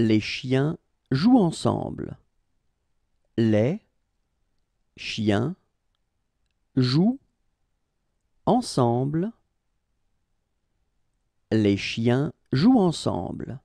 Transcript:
Les chiens jouent ensemble. Les chiens jouent ensemble. Les chiens jouent ensemble.